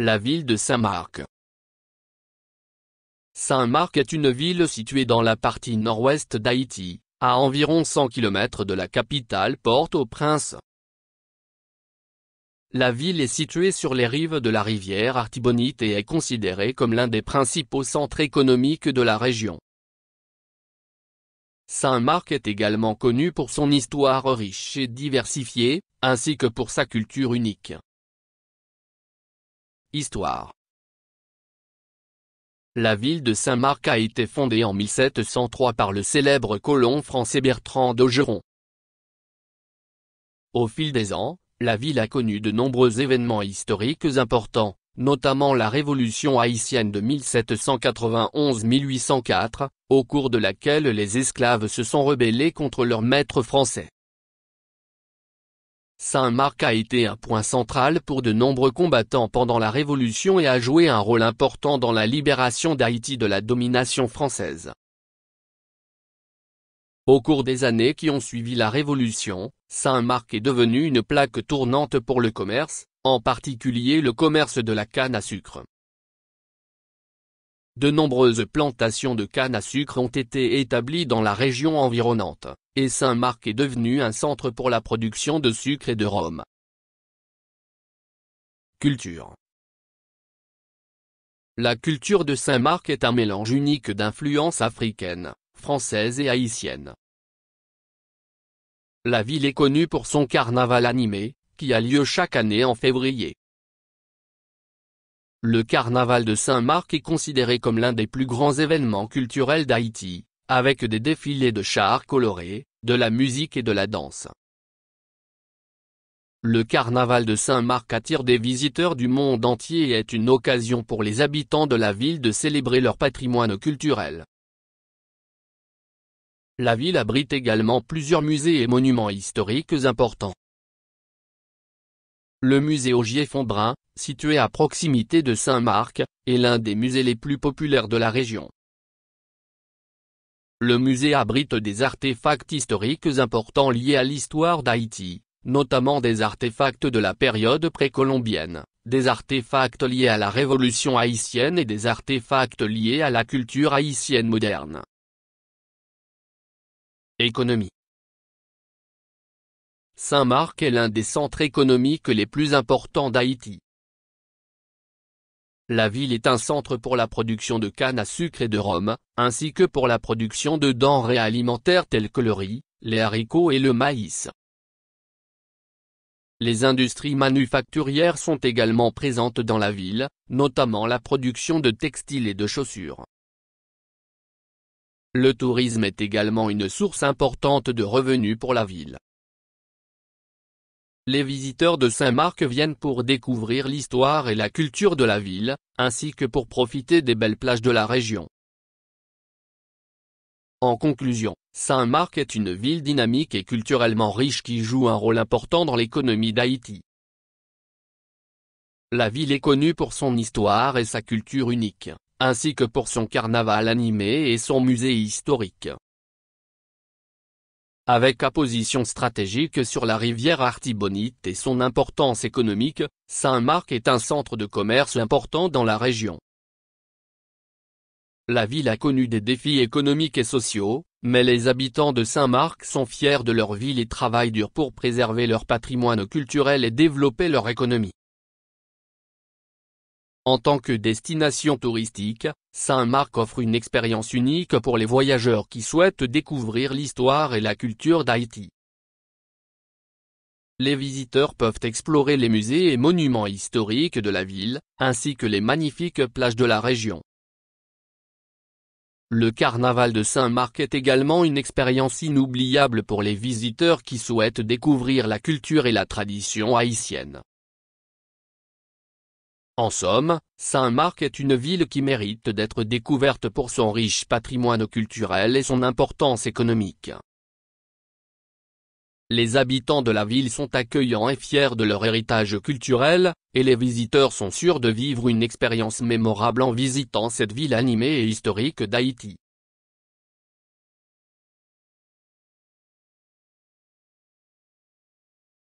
la ville de Saint-Marc. Saint-Marc est une ville située dans la partie nord-ouest d'Haïti, à environ 100 km de la capitale Port-au-Prince. La ville est située sur les rives de la rivière Artibonite et est considérée comme l'un des principaux centres économiques de la région. Saint-Marc est également connu pour son histoire riche et diversifiée, ainsi que pour sa culture unique. Histoire La ville de Saint-Marc a été fondée en 1703 par le célèbre colon français Bertrand d'Augeron. Au fil des ans, la ville a connu de nombreux événements historiques importants, notamment la révolution haïtienne de 1791-1804, au cours de laquelle les esclaves se sont rebellés contre leurs maîtres français. Saint-Marc a été un point central pour de nombreux combattants pendant la Révolution et a joué un rôle important dans la libération d'Haïti de la domination française. Au cours des années qui ont suivi la Révolution, Saint-Marc est devenu une plaque tournante pour le commerce, en particulier le commerce de la canne à sucre. De nombreuses plantations de canne à sucre ont été établies dans la région environnante, et Saint-Marc est devenu un centre pour la production de sucre et de rhum. Culture La culture de Saint-Marc est un mélange unique d'influences africaines, françaises et haïtiennes. La ville est connue pour son carnaval animé, qui a lieu chaque année en février. Le carnaval de Saint-Marc est considéré comme l'un des plus grands événements culturels d'Haïti, avec des défilés de chars colorés, de la musique et de la danse. Le carnaval de Saint-Marc attire des visiteurs du monde entier et est une occasion pour les habitants de la ville de célébrer leur patrimoine culturel. La ville abrite également plusieurs musées et monuments historiques importants. Le musée augier Fondbrun, situé à proximité de Saint-Marc, est l'un des musées les plus populaires de la région. Le musée abrite des artefacts historiques importants liés à l'histoire d'Haïti, notamment des artefacts de la période précolombienne, des artefacts liés à la Révolution haïtienne et des artefacts liés à la culture haïtienne moderne. Économie Saint-Marc est l'un des centres économiques les plus importants d'Haïti. La ville est un centre pour la production de canne à sucre et de rhum, ainsi que pour la production de denrées alimentaires telles que le riz, les haricots et le maïs. Les industries manufacturières sont également présentes dans la ville, notamment la production de textiles et de chaussures. Le tourisme est également une source importante de revenus pour la ville les visiteurs de Saint-Marc viennent pour découvrir l'histoire et la culture de la ville, ainsi que pour profiter des belles plages de la région. En conclusion, Saint-Marc est une ville dynamique et culturellement riche qui joue un rôle important dans l'économie d'Haïti. La ville est connue pour son histoire et sa culture unique, ainsi que pour son carnaval animé et son musée historique. Avec sa position stratégique sur la rivière Artibonite et son importance économique, Saint-Marc est un centre de commerce important dans la région. La ville a connu des défis économiques et sociaux, mais les habitants de Saint-Marc sont fiers de leur ville et travaillent dur pour préserver leur patrimoine culturel et développer leur économie. En tant que destination touristique, Saint-Marc offre une expérience unique pour les voyageurs qui souhaitent découvrir l'histoire et la culture d'Haïti. Les visiteurs peuvent explorer les musées et monuments historiques de la ville, ainsi que les magnifiques plages de la région. Le carnaval de Saint-Marc est également une expérience inoubliable pour les visiteurs qui souhaitent découvrir la culture et la tradition haïtienne. En somme, Saint-Marc est une ville qui mérite d'être découverte pour son riche patrimoine culturel et son importance économique. Les habitants de la ville sont accueillants et fiers de leur héritage culturel, et les visiteurs sont sûrs de vivre une expérience mémorable en visitant cette ville animée et historique d'Haïti.